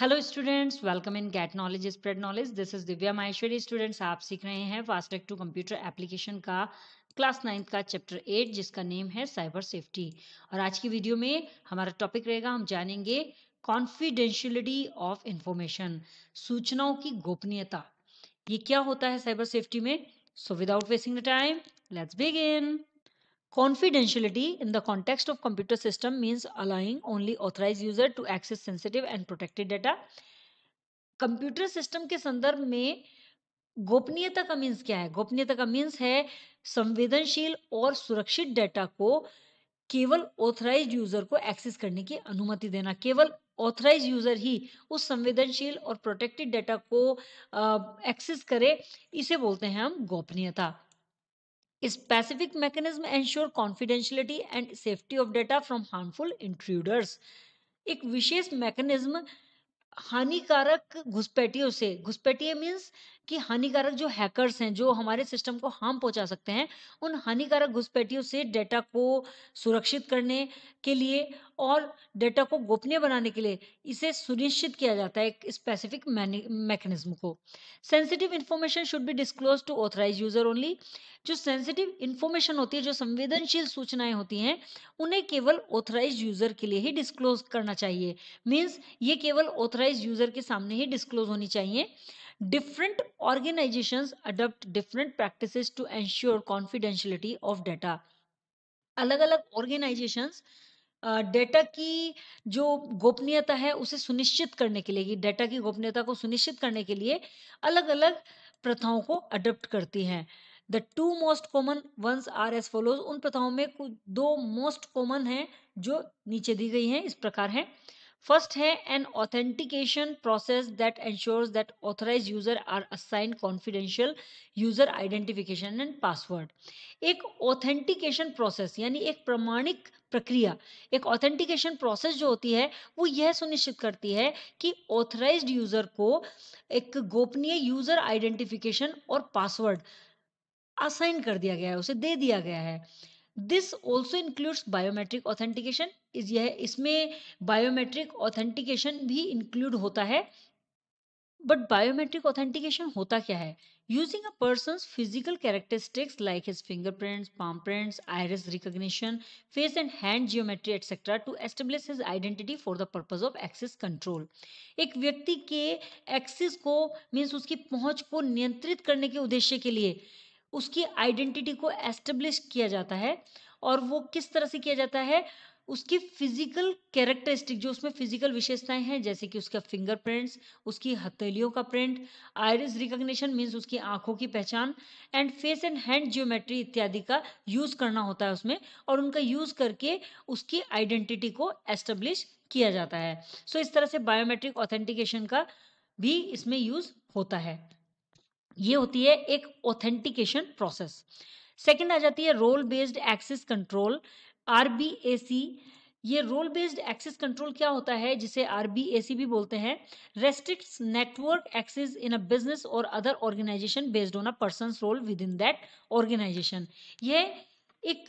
Hello students welcome in get knowledge spread knowledge this is Divya Maheshwari students आप सीख रहे हैं फास्ट टू कंप्यूटर एप्लीकेशन का क्लास नाइन्थ का चैप्टर एट जिसका नेम है साइबर सेफ्टी और आज की वीडियो में हमारा टॉपिक रहेगा हम जानेंगे कॉन्फिडेंशियलिटी ऑफ इंफॉर्मेशन सूचनाओं की गोपनीयता ये क्या होता है साइबर सेफ्टी में so without wasting the time let's begin Confidentiality in the context of computer system means allowing only authorized user to access sensitive and protected data. computer system ke sandarbh mein गोपनीयता का means क्या है गोपनीयता का means है संवेदनशील और सुरक्षित डेटा को केवल ऑथराइज यूजर को एक्सेस करने की अनुमति देना केवल ऑथराइज यूजर ही उस संवेदनशील और प्रोटेक्टेड डेटा को एक्सेस करे इसे बोलते हैं हम गोपनीयता specific mechanism ensure confidentiality and safety of data from harmful intruders एक विशेष मैकेनिज्म हानिकारक घुसपैठियों से घुसपैठिया मीन्स कि हानिकारक जो हैकर्स हैं जो हमारे सिस्टम को हार्म पहुंचा सकते हैं उन हानिकारक घुसपैठियों से डेटा को सुरक्षित करने के लिए और डेटा को गोपनीय बनाने के लिए इसे सुनिश्चित किया जाता है एक स्पेसिफिक मैकेनिज्म को sensitive information should be disclose to authorise user only जो सेंसिटिव इन्फॉर्मेशन होती है जो संवेदनशील सूचनाएं होती हैं उन्हें केवल ऑथराइज यूजर के लिए ही डिस्क्लोज करना चाहिए मीन्स ये केवल ऑथराइज यूजर के सामने ही डिस्क्लोज होनी चाहिए Different organizations adopt different practices to ensure confidentiality of data. अलग अलग ऑर्गेनाइजेशंस डेटा की जो गोपनीयता है उसे सुनिश्चित करने के लिए डेटा की गोपनीयता को सुनिश्चित करने के लिए अलग अलग प्रथाओं को अडोप्ट करती हैं the two most common ones are as follows उन प्रथाओं में दो मोस्ट कॉमन हैं जो नीचे दी गई हैं इस प्रकार हैं फर्स्ट है an authentication process that ensures that authorise user are assign confidential user identification and password एक ऑथेंटिकेशन प्रोसेस यानी एक प्रमाणिक प्रक्रिया एक ऑथेंटिकेशन प्रोसेस जो होती है वो यह सुनिश्चित करती है कि ऑथराइज्ड यूजर को एक गोपनीय यूजर आइडेंटिफिकेशन और पासवर्ड असाइन कर दिया गया है उसे दे दिया गया है this also includes biometric authentication इस यह इसमें बायोमेट्रिक ऑथेंटिकेशन भी इंक्लूड होता है बट बायोमेट्रिक ऑथेंटिकेशन होता क्या है using a person physical characteristics like his fingerprints palm prints iris recognition face and hand geometry etcetera to establish his identity for the purpose of access control एक व्यक्ति के axis को means उसकी पहुंच को नियंत्रित करने के उद्देश्य के लिए उसकी आइडेंटिटी को एस्टेब्लिश किया जाता है और वो किस तरह से किया जाता है उसकी फिजिकल कैरेक्टरिस्टिक जो उसमें फिजिकल विशेषताएं हैं जैसे कि उसका फिंगरप्रिंट्स उसकी हथेलियों का प्रिंट आयरिस रिकॉग्निशन मीन्स उसकी आंखों की पहचान and face and hand geometry इत्यादि का यूज करना होता है उसमें और उनका यूज करके उसकी आइडेंटिटी को एस्टेब्लिश किया जाता है सो so, इस तरह से बायोमेट्रिक ऑथेंटिकेशन का भी इसमें यूज होता है ये होती है एक ऑथेंटिकेशन प्रोसेस सेकेंड आ जाती है role based access control or ये रोल बेस्ड एक्सेस कंट्रोल क्या होता है जिसे आर भी बोलते हैं restrict network access in a business or other organisation based on a person role within that organisation ये एक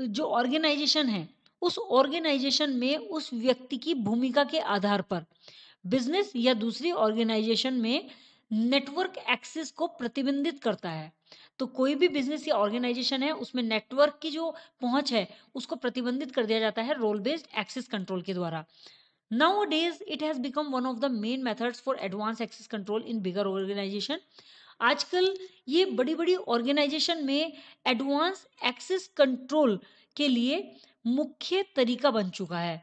जो ऑर्गेनाइजेशन है उस ऑर्गेनाइजेशन में उस व्यक्ति की भूमिका के आधार पर बिजनेस या दूसरी ऑर्गेनाइजेशन में नेटवर्क एक्सेस को प्रतिबंधित करता है तो कोई भी बिजनेस या ऑर्गेनाइजेशन है उसमें नेटवर्क की जो पहुंच है उसको प्रतिबंधित कर दिया जाता है रोल बेस्ड एक्सेस कंट्रोल के द्वारा nowadays it has become one of the main methods for advance access control in bigger organisation आजकल ये बड़ी बड़ी ऑर्गेनाइजेशन में एडवांस एक्सेस कंट्रोल के लिए मुख्य तरीका बन चुका है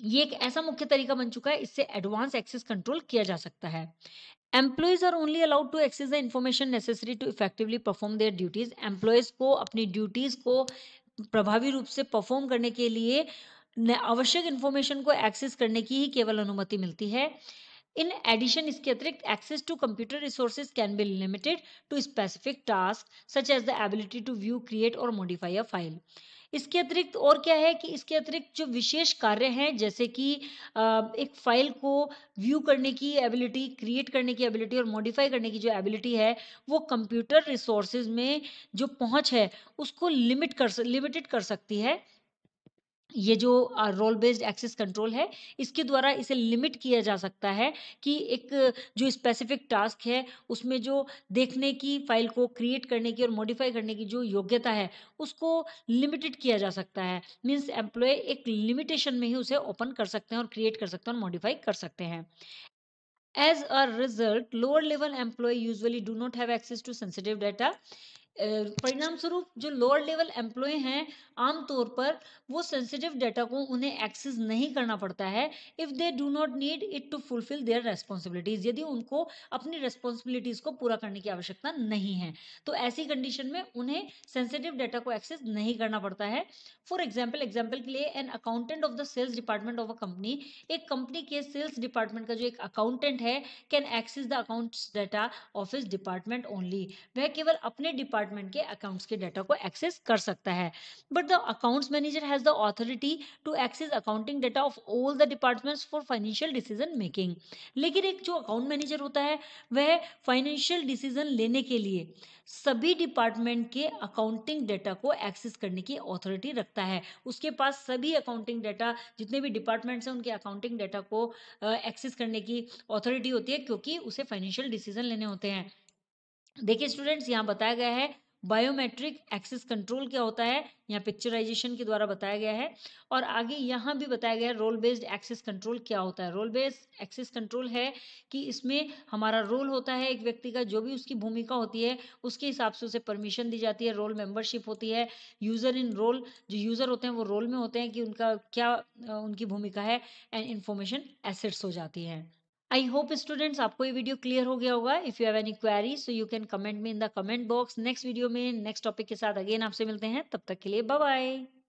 ये एक ऐसा मुख्य तरीका बन चुका है इससे एडवांस एक्सेस कंट्रोल किया जा सकता है employees are only allowed to access the information necessary to effectively perform their duties employees को अपनी ड्यूटीज को प्रभावी रूप से परफॉर्म करने के लिए आवश्यक इन्फॉर्मेशन को एक्सेस करने की ही केवल अनुमति मिलती है इन एडिशन इसके अतिरिक्त access to computer resources can be limited to specific task such as the ability to view create or modify a file इसके अतिरिक्त और क्या है कि इसके अतिरिक्त जो विशेष कार्य हैं जैसे कि एक फाइल को व्यू करने की एबिलिटी क्रिएट करने की एबिलिटी और मॉडिफाई करने की जो एबिलिटी है वो कंप्यूटर रिसोर्सेज में जो पहुंच है उसको लिमिट कर लिमिटेड कर सकती है ये जो रोल बेस्ड एक्सेस कंट्रोल है इसके द्वारा इसे लिमिट किया जा सकता है कि एक जो स्पेसिफिक टास्क है उसमें जो देखने की फाइल को क्रिएट करने की और मॉडिफाई करने की जो योग्यता है उसको लिमिटेड किया जा सकता है मीन्स एम्प्लॉय एक लिमिटेशन में ही उसे ओपन कर सकते हैं और क्रिएट कर सकते हैं और मॉडिफाई कर सकते हैं as a result lower level employee usually do not have access to sensitive data परिणाम स्वरूप जो लोअर लेवल एम्प्लॉय हैं आमतौर पर वो सेंसिटिव डेटा को उन्हें एक्सेस नहीं करना पड़ता है if they do not need it to fulfil their responsibilities यदि उनको अपनी रेस्पॉन्सिबिलिटीज़ को पूरा करने की आवश्यकता नहीं है तो ऐसी कंडीशन में उन्हें सेंसिटिव डेटा को एक्सेस नहीं करना पड़ता है फॉर एग्जाम्पल एग्जाम्पल के लिए an accountant of the sales department of a company एक कंपनी के सेल्स डिपार्टमेंट का जो एक अकाउंटेंट है can access the account data of this department only वह केवल अपने डिपार्ट डिपार्टमेंट के अकाउंट्स के डाटा को एक्सेस कर सकता है but the accounts manager has the authority to access accounting data of all the departments for financial decision making लेकिन एक जो अकाउंट मैनेजर होता है वह फाइनेंशियल डिसीजन लेने के लिए सभी डिपार्टमेंट के अकाउंटिंग डाटा को एक्सेस करने की अथॉरिटी रखता है उसके पास सभी अकाउंटिंग डाटा जितने भी डिपार्टमेंट्स हैं उनके अकाउंटिंग डाटा को एक्सेस करने की अथॉरिटी होती है क्योंकि उसे फाइनेंशियल डिसीजन लेने होते हैं देखिए स्टूडेंट्स यहाँ बताया गया है बायोमेट्रिक एक्सेस कंट्रोल क्या होता है यहाँ पिक्चराइजेशन के द्वारा बताया गया है और आगे यहाँ भी बताया गया है रोल बेस्ड एक्सेस कंट्रोल क्या होता है रोल बेस्ड एक्सेस कंट्रोल है कि इसमें हमारा रोल होता है एक व्यक्ति का जो भी उसकी भूमिका होती है उसके हिसाब से उसे परमिशन दी जाती है रोल मेंबरशिप होती है यूज़र इन रोल जो यूज़र होते हैं वो रोल में होते हैं कि उनका क्या उनकी भूमिका है एंड इन्फॉर्मेशन एसेट्स हो जाती है आई होप स्टूडेंट्स आपको ये वीडियो क्लियर हो गया होगा if you have any query so you can comment me in the comment box next video में नेक्स्ट टॉपिक के साथ अगेन आपसे मिलते हैं तब तक के लिए बाय बाय